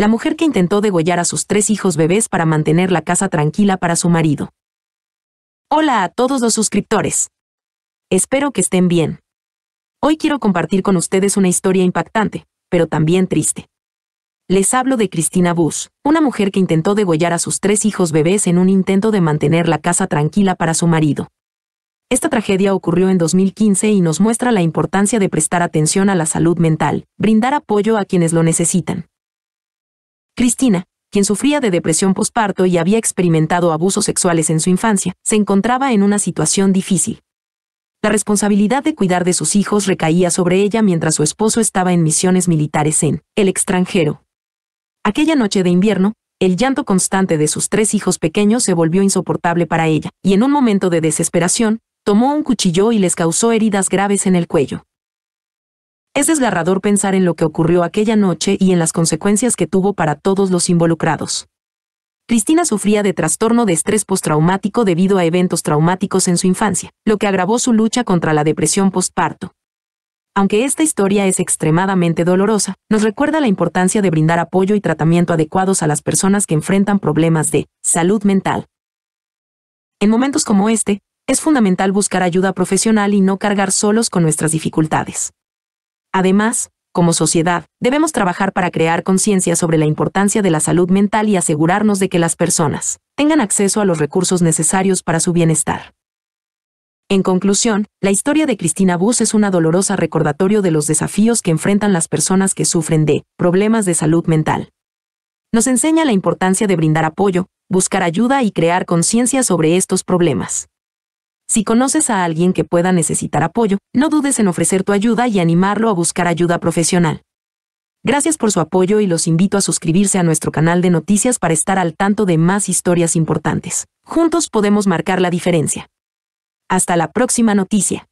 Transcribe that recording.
la mujer que intentó degollar a sus tres hijos bebés para mantener la casa tranquila para su marido. Hola a todos los suscriptores. Espero que estén bien. Hoy quiero compartir con ustedes una historia impactante, pero también triste. Les hablo de Cristina Bush, una mujer que intentó degollar a sus tres hijos bebés en un intento de mantener la casa tranquila para su marido. Esta tragedia ocurrió en 2015 y nos muestra la importancia de prestar atención a la salud mental, brindar apoyo a quienes lo necesitan, Cristina, quien sufría de depresión posparto y había experimentado abusos sexuales en su infancia, se encontraba en una situación difícil. La responsabilidad de cuidar de sus hijos recaía sobre ella mientras su esposo estaba en misiones militares en el extranjero. Aquella noche de invierno, el llanto constante de sus tres hijos pequeños se volvió insoportable para ella, y en un momento de desesperación, tomó un cuchillo y les causó heridas graves en el cuello. Es desgarrador pensar en lo que ocurrió aquella noche y en las consecuencias que tuvo para todos los involucrados. Cristina sufría de trastorno de estrés postraumático debido a eventos traumáticos en su infancia, lo que agravó su lucha contra la depresión postparto. Aunque esta historia es extremadamente dolorosa, nos recuerda la importancia de brindar apoyo y tratamiento adecuados a las personas que enfrentan problemas de salud mental. En momentos como este, es fundamental buscar ayuda profesional y no cargar solos con nuestras dificultades. Además, como sociedad, debemos trabajar para crear conciencia sobre la importancia de la salud mental y asegurarnos de que las personas tengan acceso a los recursos necesarios para su bienestar. En conclusión, la historia de Cristina Bus es una dolorosa recordatorio de los desafíos que enfrentan las personas que sufren de problemas de salud mental. Nos enseña la importancia de brindar apoyo, buscar ayuda y crear conciencia sobre estos problemas. Si conoces a alguien que pueda necesitar apoyo, no dudes en ofrecer tu ayuda y animarlo a buscar ayuda profesional. Gracias por su apoyo y los invito a suscribirse a nuestro canal de noticias para estar al tanto de más historias importantes. Juntos podemos marcar la diferencia. Hasta la próxima noticia.